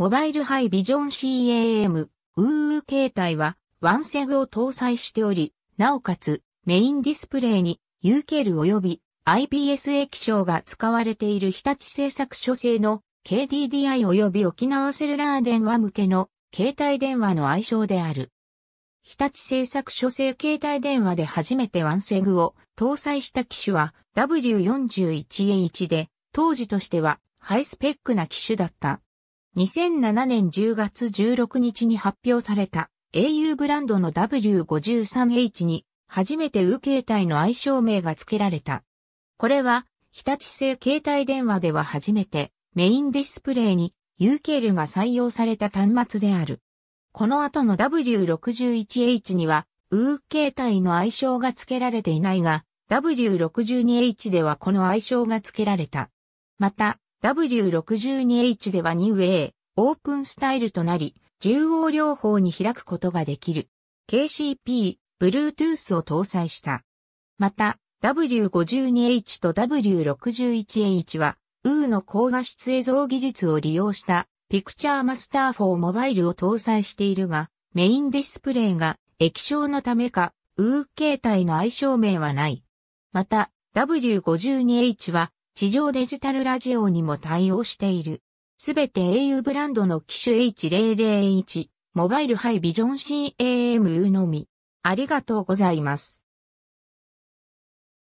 モバイルハイビジョン CAM、ウーウー携帯は、ワンセグを搭載しており、なおかつ、メインディスプレイに、UKL 及び IPS 液晶が使われている日立製作所製の KDDI 及び沖縄セルラー電話向けの携帯電話の愛称である。日立製作所製携帯電話で初めてワンセグを搭載した機種は W41A1 で、当時としてはハイスペックな機種だった。2007年10月16日に発表された au ブランドの W53H に初めて右携帯の愛称名が付けられた。これは日立製携帯電話では初めてメインディスプレイに UKL が採用された端末である。この後の W61H には、ウー形態の愛称が付けられていないが、W62H ではこの愛称が付けられた。また、W62H ではニーウ a イ、オープンスタイルとなり、縦横両方に開くことができる。KCP、Bluetooth を搭載した。また、W52H と W61H は、ウーの高画質映像技術を利用した、ピクチャーマスター4モバイルを搭載しているが、メインディスプレイが液晶のためか、ウー形態の相性名はない。また、W52H は地上デジタルラジオにも対応している。すべて au ブランドの機種 H001、モバイルハイビジョン CAMU のみ。ありがとうございます。